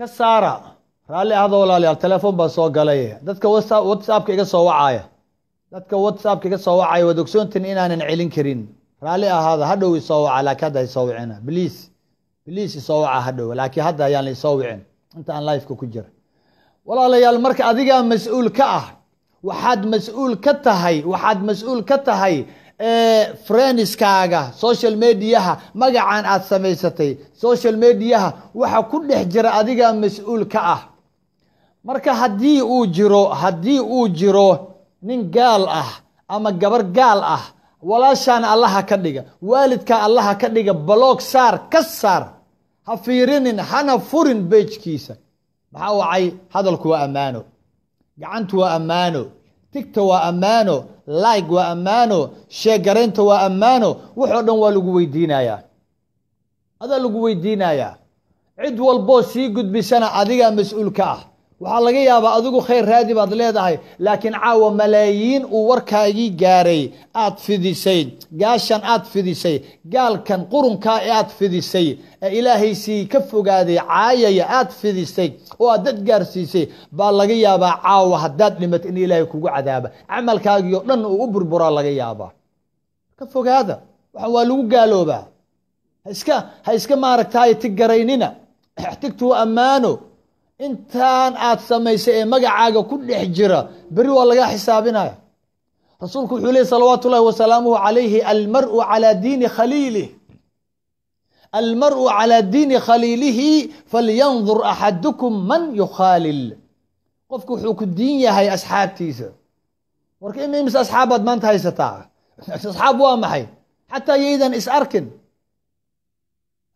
ka saara raalli ahda walaalayaal ah, telefoon baa soo galay dadka whatsappka iga soo wacaaya dadka whatsappka iga soo wacaya waad ogsoontiin inaanan celin karin raalli ahaada hadhow isoo waca laakiin hadda isoo wicina bliis bliis isoo waca hadhow laakiin hadda ayaan la isoo wicin inta aan lifeka ku jira walaalayaal marka adigaa mas-uul ka ah waxaad mas-uul ka tahay waxaad mas-uul ka tahay freniskaaga social mediaha magacan aada samaysatay social mediaha waxa ku dhex jira adigaa mas-uul ka ah marka haddii uu jiro haddii uu jiro nin gaal ah ama gabar gaal ah walaashaana allaha ka dhiga waalidkaa allaha ka dhiga baloog saar ka saar ha fiirinin hana furin beejkiisa maxaa wacay hadalku waa ammaano gacantu waa ammaano digta waa ammaano like waa ammaano sheegaraynta waa ammaano wuxoo dhan waa lagu weydiinayaa adaa lagu weydiinayaa cid walboo sii gudbisana adigaa mas-uul ka ah waxaa laga yaabaa adigu khayr raadi baad leedahay laakiin caawa malaayiin uu warkaagii gaaray aad fidisay gaashan aad fidisay gaalkan qurunkaa ee aad fidisay ee ilaahaysi ka fogaaday caayaya aad fidisay oo aad dad gaarsiisay baa laga yaabaa caawa haddaad dhimato in ilaahay kugu cadaaba camalkaagii oo dhan uu u burburaa laga yaabaa ka fogaada waxaan waa lagu gaaloobaa haiska ha iska maaragtay tig tigtuu ammaano intaan aada samaysay ee magacaaga ku dhex jira beri waa lagaa xisaabinaya rasuulku wuxuu leey salawaatu ullahi wasalaamuhu calayhi almaru calaa diini khaliilih almaru calaa diini khaliilihi falyandur axadukum man yukhaalil qofku wuxuu ku diin yahay asxaabtiisa warka imise asxaab baad maanta haysataa asxaab waa maxay xataa yaydan is arkin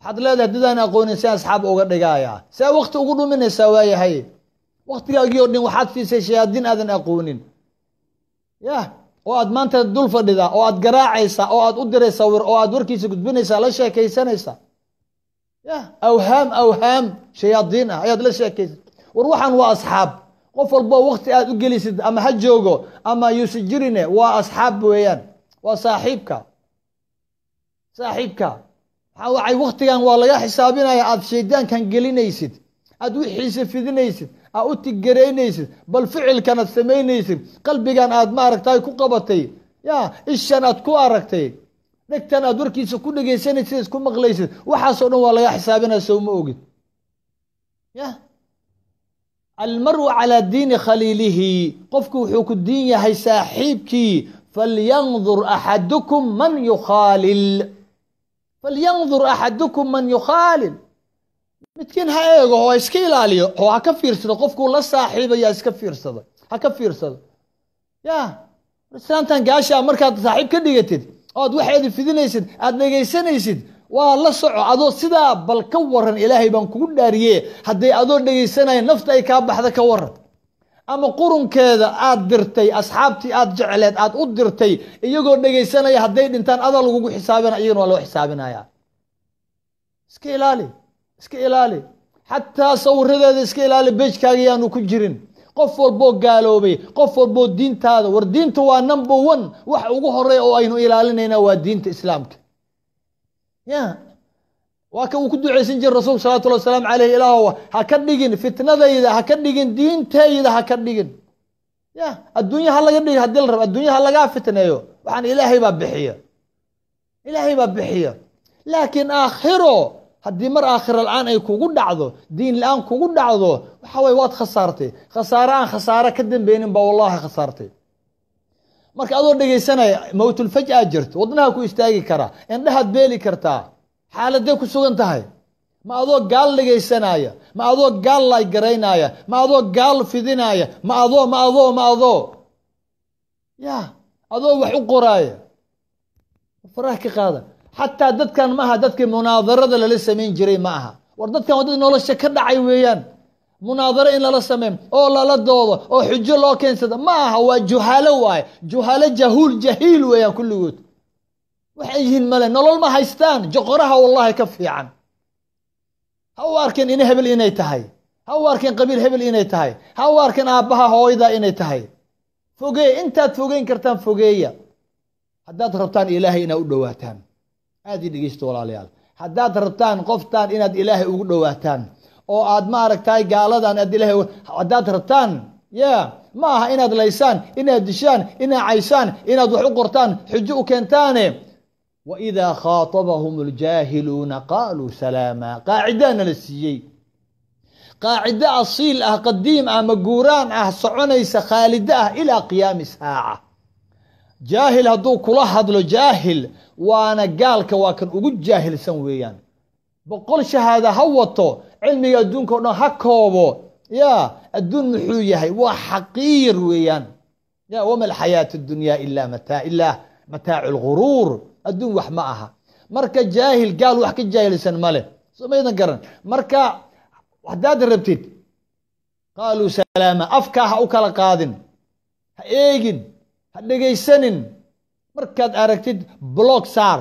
waxaad leedahay hadidaan aqoonin si asxaab uga dhigaaya saa wakti ugu dhuminaysaa waayahay waktigaagii o dhin waxaad fiisay shayaadiin aadan aqoonin yah oo aad maanta dul fadhida oo aad garaacaysaa oo aad u diraysaa wir oo aad warkiisa gudbinaysaa la sheekaysanaysaa yah awhaam awhaam shayaadiin ah ayaad la sheekaysa war waxaan waa asxaab qof walbo wakti aad u gelisid ama ha joogo ama yuusi jirine waa asxaab weeyaan waa saaxiibka saaxiibka wacay waktigan waa laga xisaabinaya aada shaydaankan gelinaysid aada wixiisa fidinaysid aad u tigaraynaysid bal ficilkan aad samaynaysid qalbigan aad maaragtay ku qabatay ya ishan aad ku aragtay dhegtan aad warkiisa ku dhegaysanaysid isku maqlaysid waxaasoo dhan waa laga xisaabinaya sowma ogid ya almaru calaa diini khaliilihi qofku wuxuu ku diin yahay saaxiibkii falyandur axadukum man yukhaalil falyandur axadukum man yukhaalil midkiin ha eego oo iska ilaaliyo oo ha ka fiirsado qofkuu la saaxiibaya iska fiirsado ha ka fiirsado ya islaantan gaashaa markaad saaxiib ka dhigatid oad waxeedi fidinaysid aada dhegaysanaysid waa la soco adoo sidaa bal ka waran ilaahay baan kugu dhaariye hadday adoo dhegaysanaya nafta ay kaa baxda ka waran ama qurunkeeda aada dirtay asxaabtii aada jecleed aada u dirtay iyagoo dhegaysanaya hadday dhintaan adaa lagugu xisaabina iyagana waa loo xisaabinayaa iska ilaali iska ilaali xataa sawiradeeda iska ilaali beejkaaga yaanu ku jirin qof walboo gaaloobay qof walboo diintaada war diinta waa number one wax ugu horeya oo aynu ilaalinaynaa waa diinta islaamka ya waa ka uu ku ducaysan jire rasuulka salawatu llahi wasalaamu caleyh ilaahow ha ka dhigin fitnadayda ha ka dhigin diintayda ha ka dhigin ya adduunya ha laga dhigi hadii la rabo adduunya ha lagaa fitneeyo waxaan ilaahay baa bixiya ilaahay baa bixiya laakiin aakhiro haddii mar aakhiro la-aan ay kugu dhacdo diin la-aan kugu dhacdo waxa weye waad khasaartay khasaare aan khasaare ka dambeynin baa wallahi khasaartay marka adoo dhegaysanaya mawtulfaj aa jirto wadnaha ku istaagi karaa indhahaad beeli kartaa xaaladay ku sugan tahay ma adoo gaal dhegaysanaya ma adoo gaal laygaraynaya ma adoo gaal fidinaya ma adoo ma adoo ma adoo ya adoo wax u qoraaya faraha ka qaada xataa dadkan ma aha dadkii munaadarada lala samayn jiray ma aha war dadkan waa dad nolosha ka dhacay weeyaan munaadaro in lala sameyn oo lala doodo oo xujo loo keensado ma aha waa juhaalo waaye juhaalo jahuul jahiil weeyaan kulligood waxay yihiin male nolol ma haystaan joqoraha wallahi ka fiican ha u arkeen ina hebel inay tahay ha u arkeen qabiil hebel inay tahay ha u arkeen aabbaha hooyada inay tahay fogee intaad fogeyn kartaan fogeeya haddaad rabtaan ilaahay inaad u dhowaataan aad ii dhegeysta walaalayaal haddaad rabtaan qoftaan inaad ilaahay ugu dhowaataan oo aad ma aragtahay gaaladan aad ilahay haddaad rabtaan yaa ma aha inaad laysaan inaad dishaan inaad caysaan inaad wax u qortaan xujo u keentaane waidaa khaatabahum اljaahiluuna qaaluu salaama qaacidana la siiyey qaacido asiil ah qadiim ah maguuraan ah soconaysa khaalido ah ilaa qiyaami saaca jaahil hadduu kula hadlo jaahil waana gaalka waa kan ugu jaahilsan weeyaan boqol shahaada ha wato cilmiga adduunka o dhan ha koobo ya adduun muxuu yahay waa xaqiir weeyaan ya wama alxayaatu dunyaa ila mata mataacu lguruur adduun wax ma aha marka jaahil gaal wax ka jaahilsan male soo maydan garan marka haddaad rabtid qaaluu salaama afkaa ha u kala qaadin ha eegin ha dhegaysanin markaad aragtid blog saar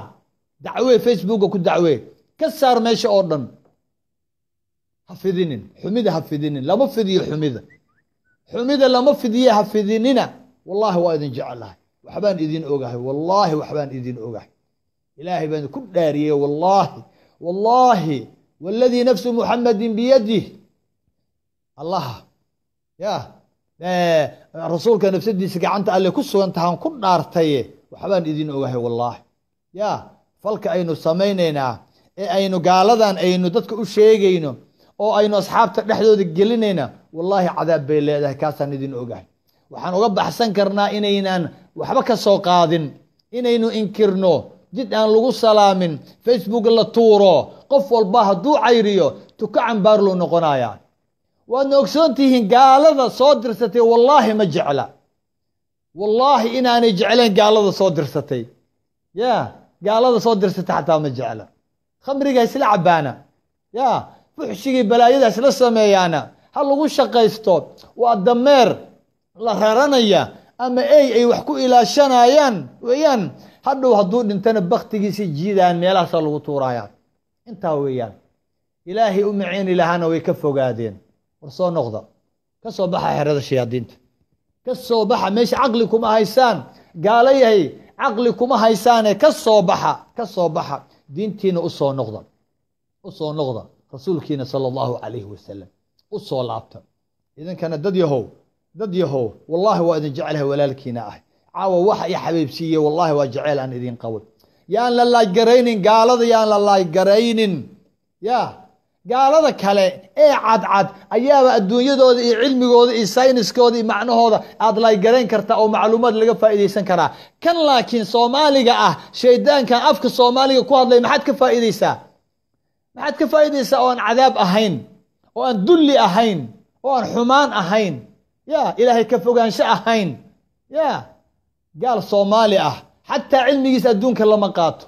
dacwee facebooka ku dacwee ka saar meesha oo dhan ha fidinin xumida ha fidinin lama fidiyo xumida xumida lama fidiye ha fidinina wallaahi waa idin jeclahay waxbaan idin ogahay wallaahi waxbaan idin ogahay ilaahay baan ku dhaariyey wallaahi wallaahi waladii nafsu muxamadin biyadih allaha ya rasuulka nafsadiisa gacanta alle ku sugan tahaan ku dhaartaye waxbaan idin ogahay wallaahi ya falka aynu samaynaynaa ee aynu gaaladan aynu dadka u sheegayno oo aynu asxaabta dhexdooda gelinayna wallaahi cadaab bay leedahay kaasaan idin ogahay waxaan uga baxsan karnaa inaynaan waxba ka soo qaadin inaynu inkirno jid aan lagu salaamin facebook la tuuro qof walba hadduu cayriyo tuka cambaarluu noqonaya waadna ogsoon tihiin gaalada soo dirsatay wallaahi ma jecla wallaahi inaanay jeclayn gaalada soo dirsatay ya gaalada soo dirsatay xataa ma jecla khamrigaa isla cabaana ya fuxshigii balaayada isla sameeyaana ha lagu shaqaysto waa dameer la reeranaya ama ey ay wax ku ilaashanayaan weeyaan hadhow hadduu dhintana baktigiisii jiidaan meelahaasa lagu tuurayaa intaa weeyaan ilaahay u maceeni lahaana way ka fogaadeen war soo noqda ka soo baxa xerada shayaadiinta ka soo baxa meesha caqli kuma haysaan gaalo yahay caqli kuma haysaane ka soo baxa ka soo baxa diintiina usoo noqda u soo noqda rasuulkiina sala allahu calayhi wasalam u soo laabta idinkana dad yahow dad yahow wallaahi waa idin jecelahay walaalkiina ah caawa waxa i xabiibsiiye wallahi waa jeceyl aan idin qabo yaan la laaygaraynin gaalada yaan la laaygaraynin ya gaalada kale ee cadcad ayaaba adduunyadooda iyo cilmigooda iyo sayniskooda iyo macnahooda aad laygarayn kartaa oo macluumaad laga faa'iidaysan karaa kan laakiin soomaaliga ah shaydaankan afka soomaaliga ku hadlay maxaad ka faa'iidaysaa maxaad ka faa'iidaysaa oo aan cadaab ahayn oo aan dulli ahayn oo aan xumaan ahayn ya ilaahay ka fogaansho ahayn ya gaal soomaali ah xataa cilmigiis adduunka lama qaato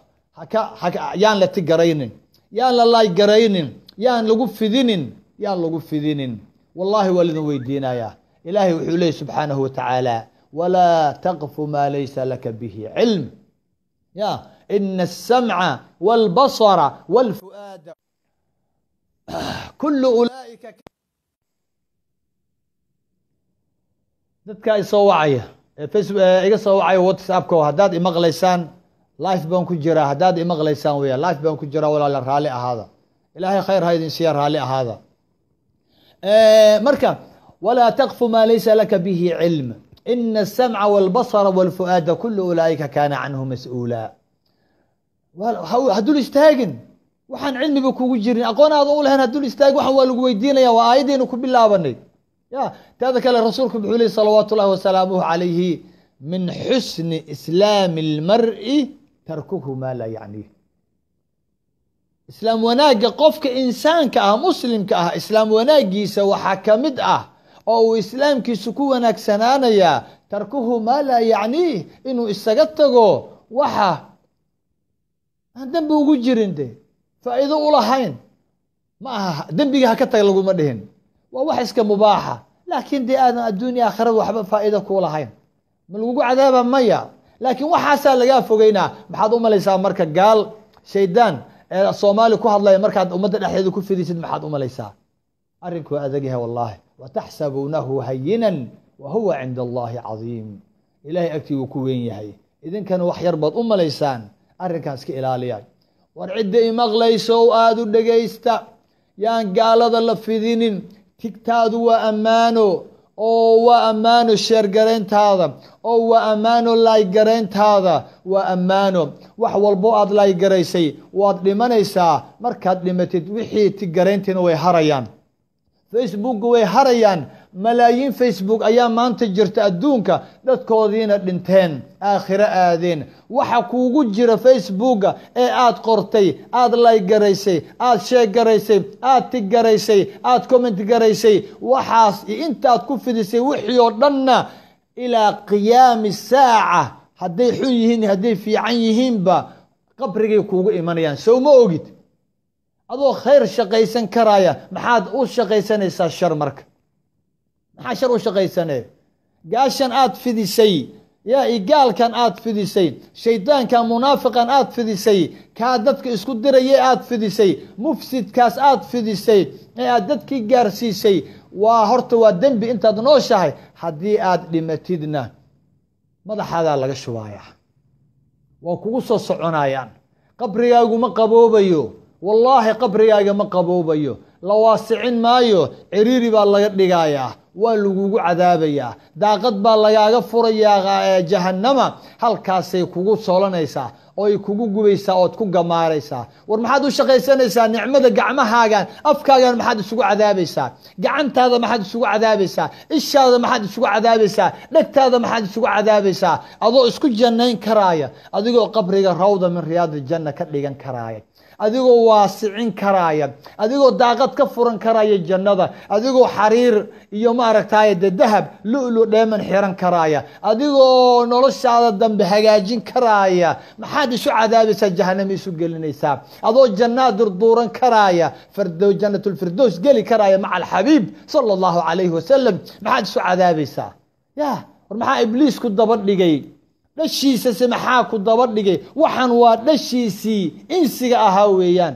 yaan la tigaraynin yaan la laay yaan lagu fidinin yaan lagu fidinin wallaahi waa lidin weydiinayaa ilaahay wuxuu leeyay subxaanahu watacaala walaa taqfu maa laysa laka bihi cilm ya ina asamca walbasara walfuaada kul ulaaika dadkaa isoo wacaya Eh, iga soo wacayo whatsappko haddaad imaqlaysaan life baan ku jiraa haddaad imaqlaysaan weya life baan ku jiraa walaala raali ahaada ilaahay khayr ha idin siiya raali ahaada eh, marka walaa taqfu maa laysa laka bihi cilm ina asamca walbasra walfu'aada kulu ulaaika kaana canhu mas-uulaa ha istaagin waxaan cilmiba kugu jirin aqoon aada u lahayn ha dul istaagin waxan waa lagu weydiinaya waa aayaddeenu ku bilaabanay ya teeda kale rasuulku muxuu lehi salawaat ullahi wasalaamuhu calayhi min xusni islaami اlmari tarkuhu maa laa yacniih islaam wanaagga qofka insaanka ah muslimka ah islaam wanaaggiisa waxaa ka mid ah oo uu islaamkiisu ku wanaagsanaanayaa tarkuhu maa laa yacniih inuu isaga tago waxa aan dembi ugu jirin de faa'iido u lahayn ma aha dembiga ka tag laguma dhihin waa wax iska mubaaxa laakiin dee aadan adduuniya aakhirad waxba faa'iida kuu lahayn ma lagugu cadaaba maya laakiin waxaasaa lagaa fogeynaa maxaad u malaysaa marka gaal shaydaan ee soomaali ku hadlaya markaad ummadda dhexdeeda ku fidisid maxaad u malaysaa arrinku waa adag yahay wallaahi wataxsabuunahu hayinan wa huwa cinda allaahi cadiim ilaahay agtii wuu ku weyn yahay idinkana wax yar baad u malaysaan arrinkaan iska ilaaliya war cidda imaqlayso aada u dhegaysta yaan gaalada la fidinin tigtaadu waa ammaano oo waa ammaano sheergarayntaada oo waa ammaano laygarayntaada waa ammaano wax walbo aad laygaraysay waad dhimanaysaa markaad dhimatid wixii tigarayntiina way harayaan facebookga way harayaan malaayiin facebook ayaa maanta jirta adduunka dadkoodiina dhinteen aakhiro aadeen waxa kuugu jira facebooka ee aada qortay aada laygaraysay aada sheeggaraysay aada tiggaraysay aada comment garaysay waxaas intaad ku fidisay wixii oo dhanna ilaa qiyaami saaca hadday xun yihiin hadday fiican yihiinba qabrigay kuugu imanayaan sow ma ogid adoo khayr shaqaysan karaaya maxaad u shaqaysanaysaa shar marka maxaa shar u shaqaysanee gaashan aad fidisay yaa igaalkan aad fidisay shaydaankan munaafiqan aad fidisay kaa dadka isku dirayay aad fidisay mufsidkaas aad fidisay ee aad dadkii gaarsiisay waa horta waa dembi intaad nooshahay haddii aad dhimatidna madaxaagaa laga shubaayaa waa kugu soo soconayaan qabrigaagu ma qaboobayo wallaahi qabrigaaga ma qaboobayo la waasicin maayo ciriiri baa laga dhigaayaa waa lagugu cadaabayaa daaqad baa lagaaga furayaa jahannama halkaasay kugu solanaysaa oo ay kugu gubaysaa ood ku gamaaraysaa war maxaad u shaqaysanaysaa nicmada gacmahaagan afkaagan maxaad isugu cadaabaysaa gacantaada maxaad isugu cadaabaysaa ishaada maxaad isugu cadaabaysaa dhegtaada maxaad isugu cadaabaysaa adoo isku jannayn karaaya adigoo qabriga rawda min riyaadi janna ka dhigan karaaya adigoo waasicin karaaya adigoo daaqad ka furan karaya jannada adigoo xariir iyo maaragtay de dahab lulu dheeman xiran karaaya adigoo noloshaada dambe hagaajin karaaya maxaad isu cadaabaysaa jahanama isu gelinaysaa adoo jannaa durduuran karaaya karaya janatulfirdows geli karaaya maca alxabiib sala allahu calayhi wasalam maxaad isu cadaabaysaa ya war maxaa ibliis ku daba dhigay dhashiisase maxaa ku daba dhigay waxaan waa dhashiisii insiga ahaa weeyaan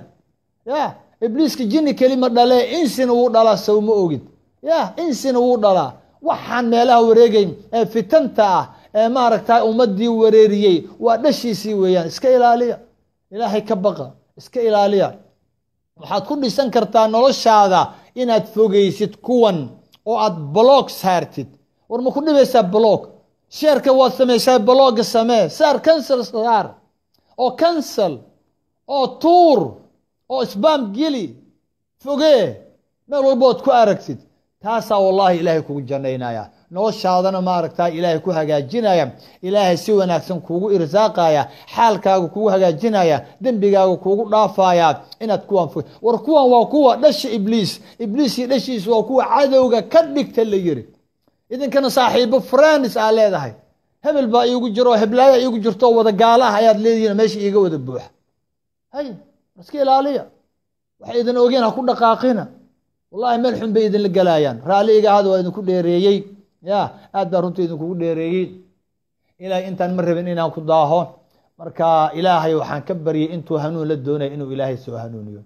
ya ibliiska jini kelima dhalee insina wuu dhalaa sawma ogid ya insina wuu dhalaa waxaan meelaha wareegayn ee fitanta ah ee maaragta ummadii wareeriyey waa dhashiisii weeyaan iska ilaaliya ilaahay ka baqa iska ilaaliya waxaad ku dhisan kartaa noloshaada inaad fogaysid kuwan oo aad block saartid war ma ku dhibaysaa block sheerka waad samaysaa blogga samee saar cancel saar oo cancel oo tuur oo sbam geli fogee meel walba ood ku aragtid taasaa wallaahi ilaahay kugu jannaynaya noloshaadana maaragtaa ilaahay ku hagaajinaya ilaahay si wanaagsan kuugu irsaaqaya xaalkaaga kugu hagaajinaya dembigaaga kuugu dhaafaya inaad kuwan war kuwan waa kuwa dhasha ibliis ibliis iyo waa kuwa cadowga ka dhigta la yiri idinkana saaxiibo franis aa leedahay hebel baa iigu jiro oo iigu jirto wada gaala ah ayaad leedihiin meesha iiga wada buuxa hay iska ilaaliya waxay idin ogeen ha ku dhaqaaqina wallahi meel xun bay idinla galaayaan raalli iga waa idinku dheereeyey ya aad baa runtii idinkugu dheereeyey ilaahay intaan ma rabin inaan ku daaho marka ilaahay waxaan ka baryay intuu hanuun la doonaya inuu ilaahay soo hanuuniyo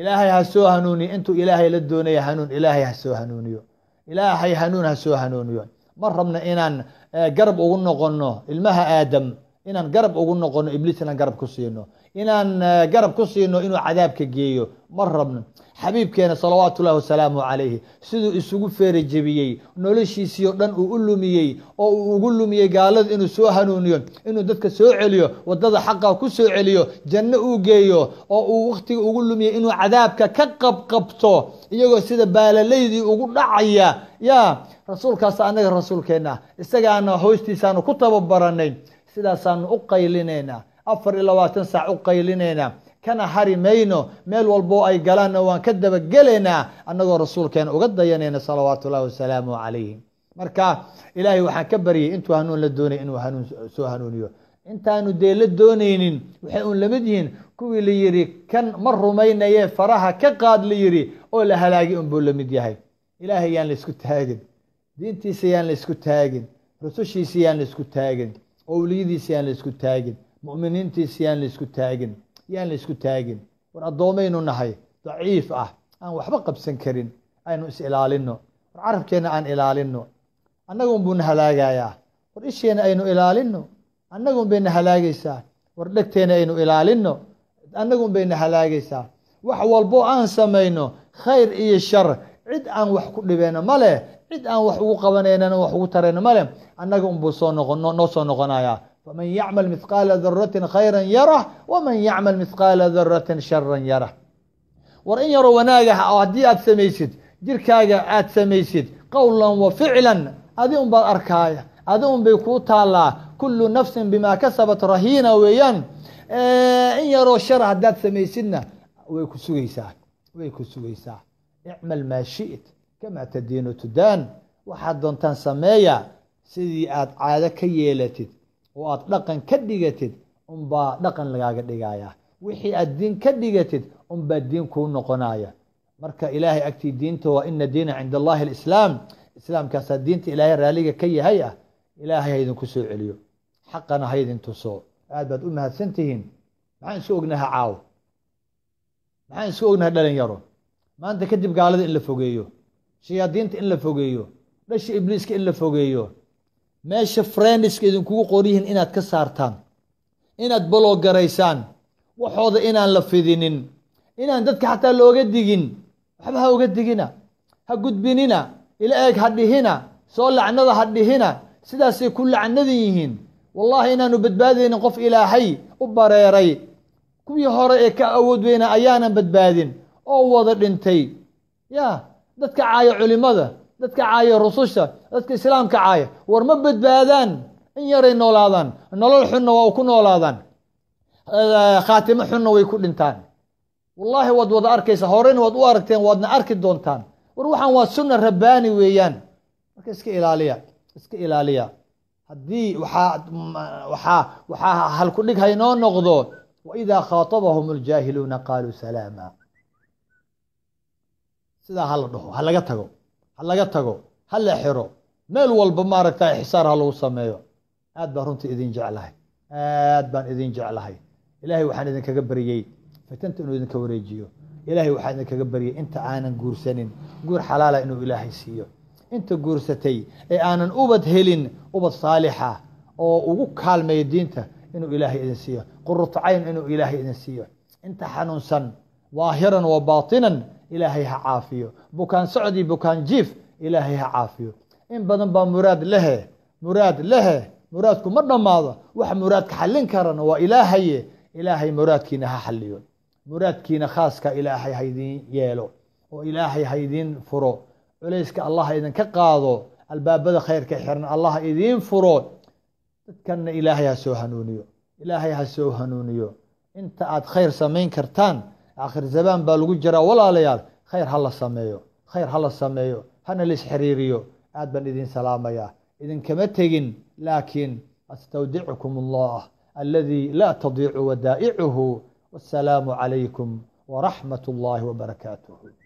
ilaahay ha soo hanuuniyo intuu ilaahay la doonaya hanuun ilaahay ha soo hanuuniyo ilaahay hanuun ha soo hanuuniyo ma rabna inaan e, garab ugu noqono ilmaha aadam inaan garab ugu noqono ibliis inaan garab ku siino inaan e, garab ku siino inuu cadaabka geeyo ma rabno xabiibkeena salawaatu ullahi wasalaamu calayhi siduu isugu feerajebiyey noloshiisii oo dhan uu u lumiyey oo uu ugu lumiyey gaalada inuu soo hanuuniyo inuu dadka soo celiyo waddada xaqaa ku soo celiyo janno uu geeyo oo uu wakhtiga ugu lumiyey inuu cadaabka ka qabqabto iyagoo sida baalalaydii ugu dhacaya ya rasuulkaasa annaga rasuulkeenna isagaana hoostiisaanu ku tababaranay sidaasaanu u qaylinaynaa afar iyo labaatan saac u qaylinaynaa kana harimayno meel walboo ay galaan waan ka dabagelaynaa annagoo rasuulkeena uga dayanayna salawaatu wasalaamu calayhi marka ilaahay waxaan ka baryay intuu hanuun la doonaya inuu hanuun soo hanuuniyo intaanu dee la doonaynin waxay uun lamid yihiin kuwii la yidhi kan ma rumaynaye faraha ka qaad la yidhi oo la halaagay unbuu lamid yahay ilaahay yaan la isku taagin diintiisa yaan laysku taagin rusushiisa yaan laysku taagin owliyadiisa yaan la isku taagin mu'miniintiisa yaan la isku taagin yaan la isku taagin war addoomaynu nahay daciif ah aan waxba qabsan karin aynu is ilaalino war carabkeenna aan ilaalino annagun buuna halaagayaa war isheenna aynu ilaalino annagun na halaagaysaa war dhegteenna aynu ilaalino annagun bayna halaagaysaa wax walbo aan samayno khayr iyo shar cid aan wax ku dhibeyno ma leh cid aan wax ugu qabanaynana wax ugu tarayno ma leh annaga unbuu soo noqon noo soo noqonayaa faman yacmal mihqaala daratin khayran yarah waman yacmal mihqaala daratin sharan yarah war in yaroo wanaag ah oo haddii aada samaysid jirkaaga aada samaysid qowlan wa ficlan adi un baad arkaaya adi un bay kuu taallaa kullu nafsin bimaa kasabat rahiina weeyaan in yaroo shar haddaad samaysidna way ku sugaysaa way ku sugaysaa icmal maa shi'it kamaa tadiinu tudaan waxaad doontaan sameeya sidii aada caado ka yeelatid oo aada dhaqan ka dhigatid unbaa dhaqan lagaaga dhigaayaa wixii aad diin ka dhigatid unbaa diin kuu noqonaya marka ilaahay agtii diinta waa ina diina cinda allahi alislaam islaamkaasaa diinta ilaahay raaliga ka yahay ah ilaahay ha idinku soo celiyo xaqana ha idin tuso aada baad u mahadsan tihiin maxaan isu ognaha caawo maxaan isu ognaha dhalinyaro maanta kadib gaalada in la fogeeyo shayaadiinta in la fogeeyo dhasha ibliiska in la fogeeyo meesha freniska idinkugu qoryihiin inaad ka saartaan inaad boloogaraysaan waxooda inaan la fidinin inaan dadka xataa looga digin waxba ha uga digina ha gudbinina ila eeg ha dhihina soo lacnada ha dhihina sidaasay ku lacnadan yihiin wallaahi inaanu badbaadaynin qof ilaahay u bareeray kuwii hore ee ka awood weynaa ayaanan badbaadin oo wada dhintay yaa dadka caaya culimmada dadka caaya rususha dadka islaamka caaya war ma badbaadaan in yaray noolaadaan nolol xunna waa ku noolaadaan khaatimo xunna way ku dhintaan wallaahi waad wada arkaysa horena waad u aragteen waadna arki doontaan war waxaan waa sunna rabbaani weeyaan marka iska ilaaliya iska ilaaliya haddii waxaa waxaa waxaa dhig haynoo noqdo waidaa khaatabahum aljaahiluuna qaaluu salaama sidaa hala dhaho halaga tago ha laga tago ha la xiro meel walba maaragta xisaar ha lagu sameeyo aad baan runtii idin jeclahay aad baan idin jeclahay ilaahay waxaan idinkaga baryey fitanta inuu idinka wareejiyo ilaahay waxaa idinkaga baryey inta aanan guursanin guur xalaala inuu ilaahay siiyo inta guursatay ee aanan ubad helin ubad saalixa oo ugu kaalmaya diinta inuu ilaahay idin siiyo qurutacayn inuu ilaahay idin siiyo inta xanuunsan waahiran wa baatinan ilaahay ha caafiyo bukaan socdii bukaan jiif ilaahay ha caafiyo in badan baa muraad lehe muraad lehe muraadku ma dhammaado wax muraadka xallin karana waa ilaahaye ilaahay muraadkiina ha xaliyo muraadkiina khaaska ilaahay haydin yeelo oo ilaahay haydin furo culayska allah idinka qaado albaabada khayrka xiran allah idiin furo dadkanna ilaahay ha soo hanuuniyo ilaahay ha soo hanuuniyo inta aad khayr samayn kartaan akhir zabaan baa lagu jiraa walaalayaal khayr ha la sameeyo khayr ha la sameeyo hana laisxiriiriyo aad baan idin salaamayaa idinkama tegin laakiin astawdicukum allah aladii laa tadiicu wadaa'icuhu wasalaamu calaykum waraxmat اllahi wbarakaatuh